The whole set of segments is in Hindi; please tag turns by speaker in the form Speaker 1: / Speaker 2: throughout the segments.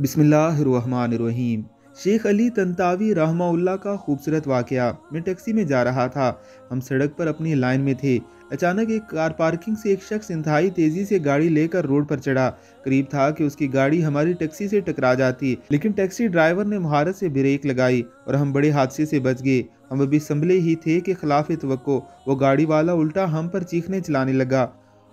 Speaker 1: बिसमीम शेख अली तंतावी रहमाउल्ला का खूबसूरत वाकया मैं टैक्सी में जा रहा था हम सड़क पर अपनी लाइन में थे अचानक एक कार पार्किंग से एक शख्स इंतहाई तेज़ी से गाड़ी लेकर रोड पर चढ़ा करीब था कि उसकी गाड़ी हमारी टैक्सी से टकरा जाती लेकिन टैक्सी ड्राइवर ने महारत से ब्रेक लगाई और हम बड़े हादसे से बच गए हम अभी संभले ही थे कि खिलाफ तो वो गाड़ी वाला उल्टा हम पर चीखने चलाने लगा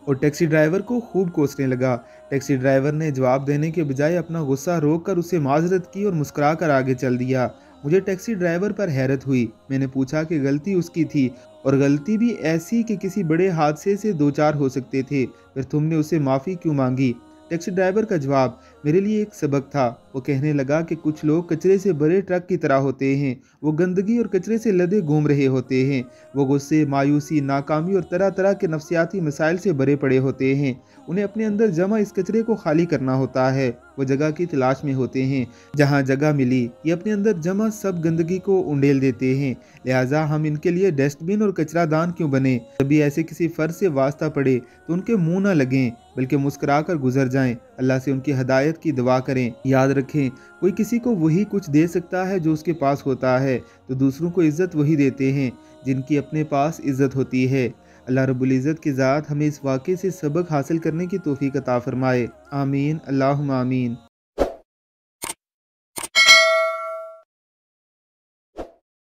Speaker 1: और टैक्सी ड्राइवर को खूब कोसने लगा टैक्सी ड्राइवर ने जवाब देने के बजाय अपना गुस्सा रोक कर उसे माजरत की और मुस्करा कर आगे चल दिया मुझे टैक्सी ड्राइवर पर हैरत हुई मैंने पूछा कि गलती उसकी थी और गलती भी ऐसी कि किसी बड़े हादसे से दो चार हो सकते थे फिर तुमने उसे माफ़ी क्यों मांगी टैक्सी ड्राइवर का जवाब मेरे लिए एक सबक था वो कहने लगा कि कुछ लोग कचरे से भरे ट्रक की तरह होते हैं वो गंदगी और कचरे से लदे घूम रहे होते हैं वो गुस्से मायूसी नाकामी और तरह तरह के नफसियाती मसाइल से भरे पड़े होते हैं उन्हें अपने अंदर जमा इस कचरे को खाली करना होता है वो जगह की तलाश में होते हैं जहाँ जगह मिली ये अपने अंदर जमा सब गंदगी को उंडेल देते हैं लिहाजा हम इनके लिए डस्टबिन और कचरा दान क्यों बने कभी ऐसे किसी फर्ज से वास्ता पड़े तो उनके मुंह ना लगें बल्कि मुस्करा कर गुजर जाएं अल्लाह से उनकी हदायत की दुआ करें याद रखें कोई किसी को वही कुछ दे सकता है जो उसके पास होता है तो दूसरों को इज्जत वही देते हैं जिनकी अपने पास इज्जत होती है अल्लाह रबुल्ज़त की ज़ात हमें इस वाक़े से सबक हासिल करने की तोफ़ी कता फ़रमाए आमीन अल्लाह आमीन